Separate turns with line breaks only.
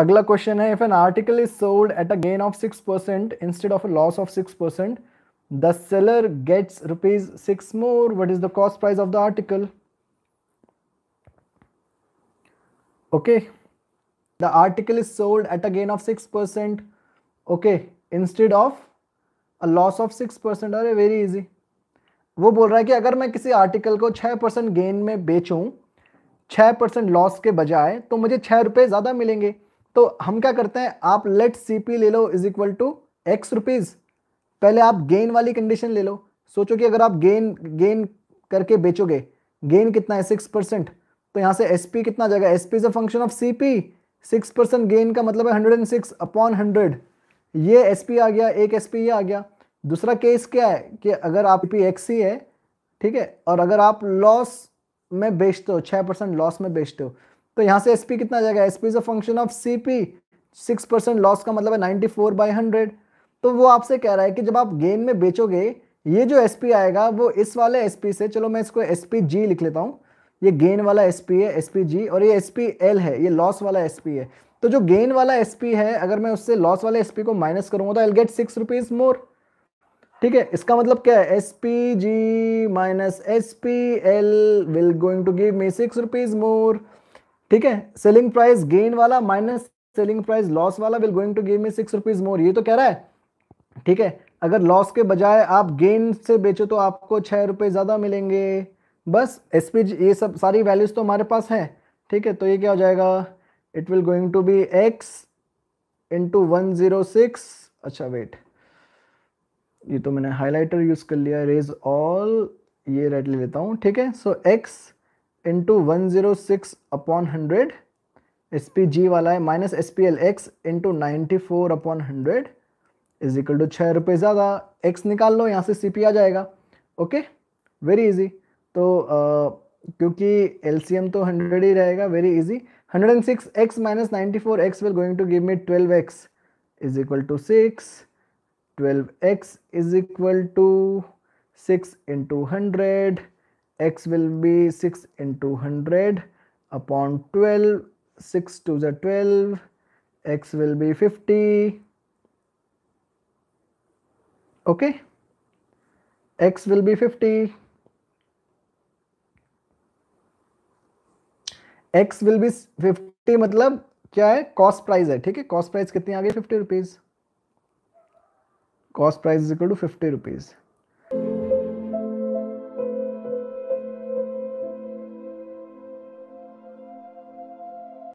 अगला question है If an article is sold at a gain of six percent instead of a loss of six percent, the seller gets rupees 6 more what is the cost price of the article okay the article is sold at a gain of 6% okay instead of a loss of 6% are very easy वो बोल रहा है कि अगर मैं किसी article को छः परसेंट गेन में बेचूं छः परसेंट लॉस के बजाय तो मुझे छः रुपये ज़्यादा मिलेंगे तो हम क्या करते हैं आप लेट सी पी ले लो is equal to X rupees पहले आप गेन वाली कंडीशन ले लो सोचो कि अगर आप गेन गेन करके बेचोगे गेन कितना है सिक्स परसेंट तो यहाँ से एस पी कितना जाएगा S P is a function of C P six percent gain का मतलब है hundred and six upon hundred ये एस पी आ गया एक एस पी ये आ गया दूसरा केस क्या है कि अगर आप पी एक्स ही है ठीक है और अगर आप लॉस में बेचते हो छः परसेंट लॉस में बेचते हो तो यहाँ से एस पी कितना जाएगा S P is a function of C P six percent loss का मतलब है नाइन्टी फोर बाई हंड्रेड तो वो आपसे कह रहा है कि जब आप गेन में बेचोगे ये जो एस पी आएगा वो इस वाले एस पी से चलो मैं इसको एस पी जी लिख लेता हूँ ये गेन वाला एस पी है एस पी जी और ये एस पी एल है ये लॉस वाला एस पी है तो जो गेन वाला एस पी है अगर मैं उससे लॉस वाले एस पी को माइनस करूँगा तो I get six rupees more ठीक है इसका मतलब क्या है S P G minus S P L will going to give me six rupees more ठीक है सेलिंग प्राइस गेन वाला माइनस सेलिंग प्राइस लॉस वाला will going to give me six rupees more ये तो कह रहा है ठीक है अगर लॉस के बजाय आप गेन से बेचो तो आपको छः रुपये ज़्यादा मिलेंगे बस एस पी जी ये सब सारी वैल्यूज तो हमारे पास है ठीक है तो ये क्या हो जाएगा it will going to be X into one zero six अच्छा वेट ये तो मैंने हाईलाइटर यूज़ कर लिया रेज ऑल ये रेड ले लेता हूँ ठीक है so X into one zero six upon hundred S P G वाला है minus S P L X into ninety four upon hundred is equal to छः रुपये ज़्यादा एक्स निकाल लो यहाँ से सी पी आ जाएगा ओके वेरी इजी तो आ, क्योंकि एल सी एम तो हंड्रेड ही रहेगा very easy hundred and six X minus ninety four X will going to give me twelve X is equal to six 12x is equal to 6 into 100 x will be 6 into 100 upon 12 6 to the 12 x will be 50 okay x will be 50 x will be 50 मतलब क्या है cost price है ठीक है cost price कितनी आ गई fifty rupees cost price is equal to 50 rupees